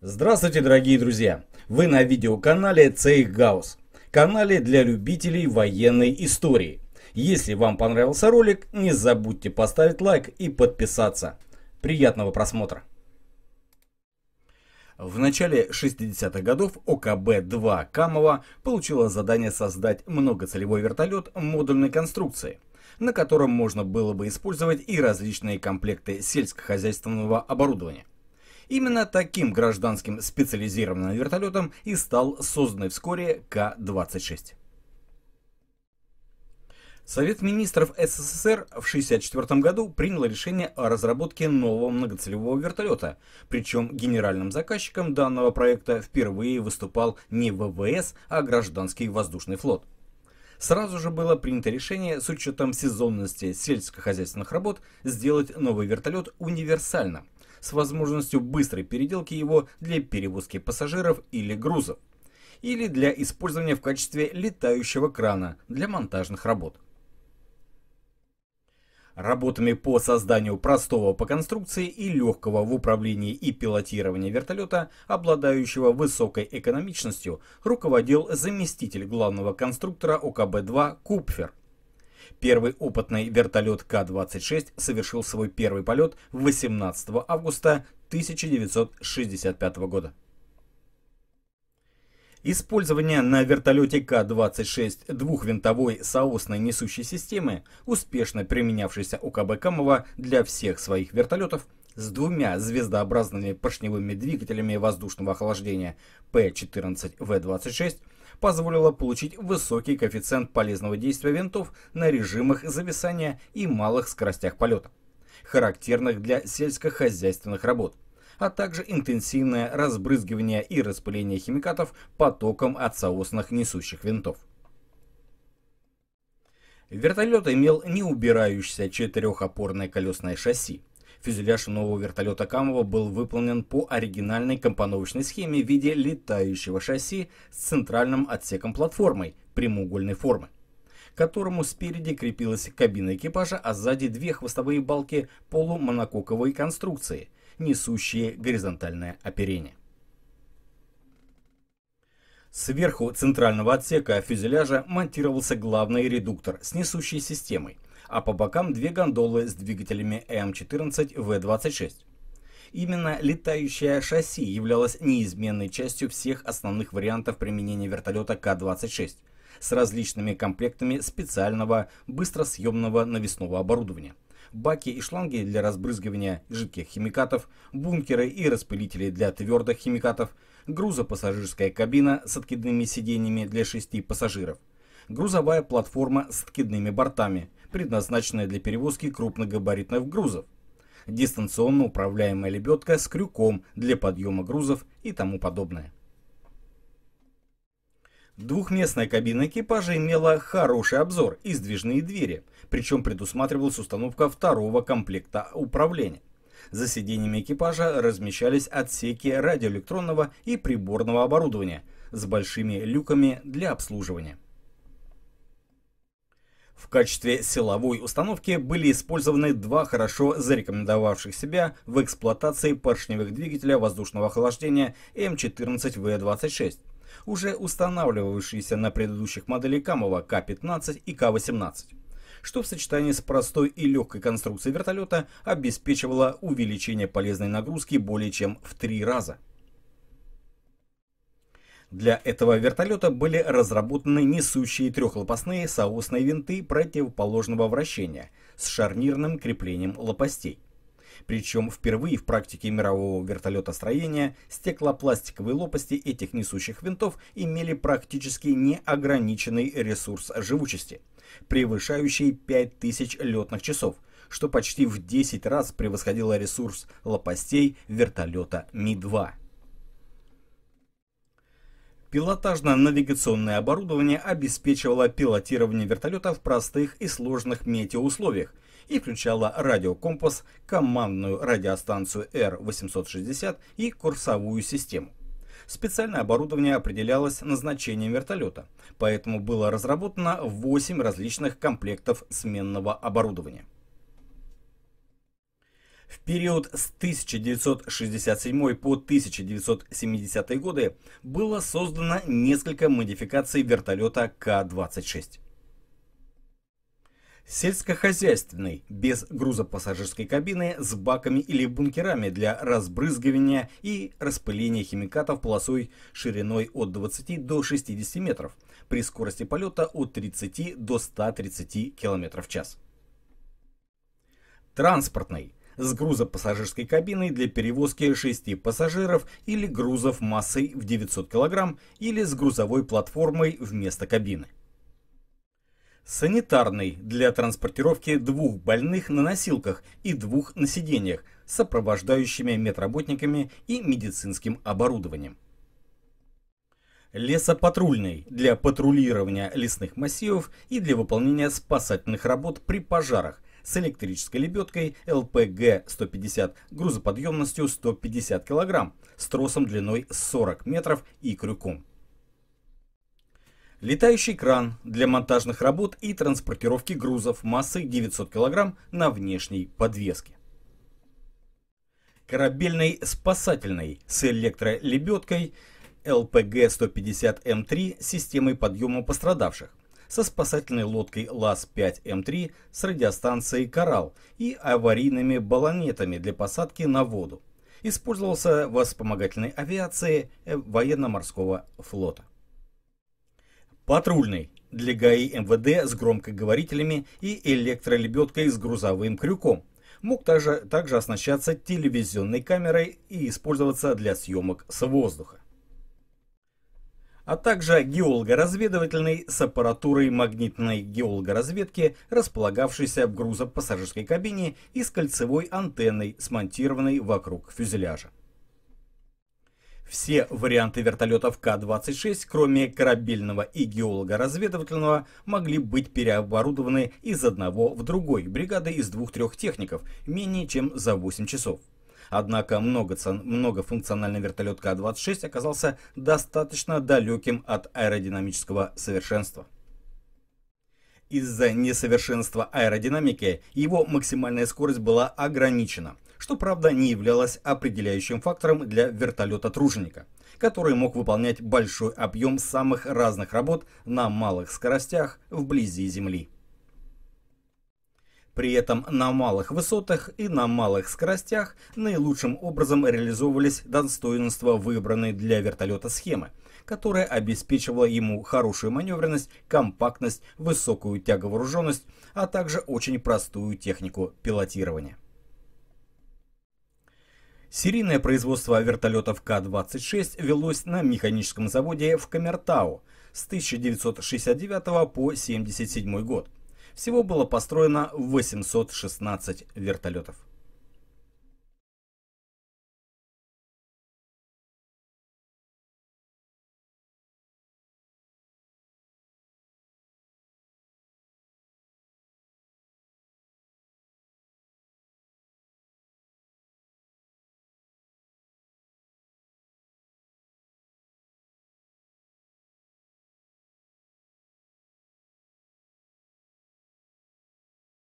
Здравствуйте, дорогие друзья! Вы на видеоканале Цейх Гаус, канале для любителей военной истории. Если вам понравился ролик, не забудьте поставить лайк и подписаться. Приятного просмотра! В начале 60-х годов ОКБ-2 Камова получила задание создать многоцелевой вертолет модульной конструкции, на котором можно было бы использовать и различные комплекты сельскохозяйственного оборудования – Именно таким гражданским специализированным вертолетом и стал созданный вскоре К-26. Совет министров СССР в 1964 году принял решение о разработке нового многоцелевого вертолета. Причем генеральным заказчиком данного проекта впервые выступал не ВВС, а гражданский воздушный флот. Сразу же было принято решение с учетом сезонности сельскохозяйственных работ сделать новый вертолет универсальным – с возможностью быстрой переделки его для перевозки пассажиров или грузов, или для использования в качестве летающего крана для монтажных работ. Работами по созданию простого по конструкции и легкого в управлении и пилотировании вертолета, обладающего высокой экономичностью, руководил заместитель главного конструктора ОКБ-2 Купфер. Первый опытный вертолет К-26 совершил свой первый полет 18 августа 1965 года. Использование на вертолете К-26 двухвинтовой соосной несущей системы, успешно применявшейся у КБ Камова для всех своих вертолетов, с двумя звездообразными поршневыми двигателями воздушного охлаждения П-14В-26– позволило получить высокий коэффициент полезного действия винтов на режимах зависания и малых скоростях полета, характерных для сельскохозяйственных работ, а также интенсивное разбрызгивание и распыление химикатов потоком от соосных несущих винтов. Вертолет имел неубирающееся четырехопорное колесное шасси, Фюзеляж нового вертолета Камова был выполнен по оригинальной компоновочной схеме в виде летающего шасси с центральным отсеком платформой прямоугольной формы, которому спереди крепилась кабина экипажа, а сзади две хвостовые балки полумонококовой конструкции, несущие горизонтальное оперение. Сверху центрального отсека фюзеляжа монтировался главный редуктор с несущей системой – а по бокам две гондолы с двигателями М14В26. Именно летающее шасси являлось неизменной частью всех основных вариантов применения вертолета К-26 с различными комплектами специального быстросъемного навесного оборудования. Баки и шланги для разбрызгивания жидких химикатов, бункеры и распылители для твердых химикатов, грузопассажирская кабина с откидными сиденьями для шести пассажиров, грузовая платформа с откидными бортами – предназначенная для перевозки крупногабаритных грузов, дистанционно управляемая лебедка с крюком для подъема грузов и тому подобное. Двухместная кабина экипажа имела хороший обзор и сдвижные двери, причем предусматривалась установка второго комплекта управления. За сиденьями экипажа размещались отсеки радиоэлектронного и приборного оборудования с большими люками для обслуживания. В качестве силовой установки были использованы два хорошо зарекомендовавших себя в эксплуатации поршневых двигателя воздушного охлаждения М14В26, уже устанавливавшиеся на предыдущих моделях Камова К-15 и К-18 что в сочетании с простой и легкой конструкцией вертолета обеспечивало увеличение полезной нагрузки более чем в три раза. Для этого вертолета были разработаны несущие трехлопастные соосные винты противоположного вращения с шарнирным креплением лопастей. Причем впервые в практике мирового вертолетостроения стеклопластиковые лопасти этих несущих винтов имели практически неограниченный ресурс живучести, превышающий 5000 летных часов, что почти в 10 раз превосходило ресурс лопастей вертолета Ми-2. Пилотажно-навигационное оборудование обеспечивало пилотирование вертолета в простых и сложных метеоусловиях и включало радиокомпас, командную радиостанцию Р-860 и курсовую систему. Специальное оборудование определялось назначением вертолета, поэтому было разработано 8 различных комплектов сменного оборудования. В период с 1967 по 1970 годы было создано несколько модификаций вертолета К-26. Сельскохозяйственный, без грузопассажирской кабины, с баками или бункерами для разбрызгивания и распыления химикатов полосой шириной от 20 до 60 метров при скорости полета от 30 до 130 км в час. Транспортный, с грузопассажирской кабиной для перевозки 6 пассажиров или грузов массой в 900 кг или с грузовой платформой вместо кабины. Санитарный для транспортировки двух больных на носилках и двух на сиденьях, сопровождающими медработниками и медицинским оборудованием. Лесопатрульный для патрулирования лесных массивов и для выполнения спасательных работ при пожарах, с электрической лебедкой ЛПГ-150 грузоподъемностью 150 кг, с тросом длиной 40 метров и крюком. Летающий кран для монтажных работ и транспортировки грузов массой 900 кг на внешней подвеске. Корабельный спасательный с электролебедкой ЛПГ-150М3 системой подъема пострадавших со спасательной лодкой ЛАЗ-5М3 с радиостанцией «Коралл» и аварийными баллонетами для посадки на воду. Использовался в вспомогательной авиации э, военно-морского флота. Патрульный для ГАИ МВД с громкоговорителями и электролебедкой с грузовым крюком. Мог также, также оснащаться телевизионной камерой и использоваться для съемок с воздуха а также геологоразведывательный с аппаратурой магнитной геологоразведки, располагавшейся в грузопассажирской кабине и с кольцевой антенной, смонтированной вокруг фюзеляжа. Все варианты вертолетов К-26, кроме корабельного и геолого-разведывательного, могли быть переоборудованы из одного в другой бригады из двух-трех техников менее чем за 8 часов. Однако многофункциональный вертолет а К-26 оказался достаточно далеким от аэродинамического совершенства. Из-за несовершенства аэродинамики его максимальная скорость была ограничена, что, правда, не являлось определяющим фактором для вертолета-труженика, который мог выполнять большой объем самых разных работ на малых скоростях вблизи Земли. При этом на малых высотах и на малых скоростях наилучшим образом реализовывались достоинства выбранной для вертолета схемы, которая обеспечивала ему хорошую маневренность, компактность, высокую тяговооруженность, а также очень простую технику пилотирования. Серийное производство вертолетов К-26 велось на механическом заводе в Камертау с 1969 по 1977 год всего было построено 816 вертолетов.